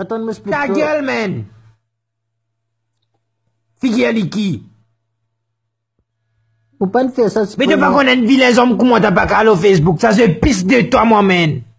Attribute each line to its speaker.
Speaker 1: Attends, Ta gueule, man Fille Aliki Faut pas me faire ça Mais tu pas connaître les hommes comment t'as pas au Facebook. Ça se pisse de toi, moi, man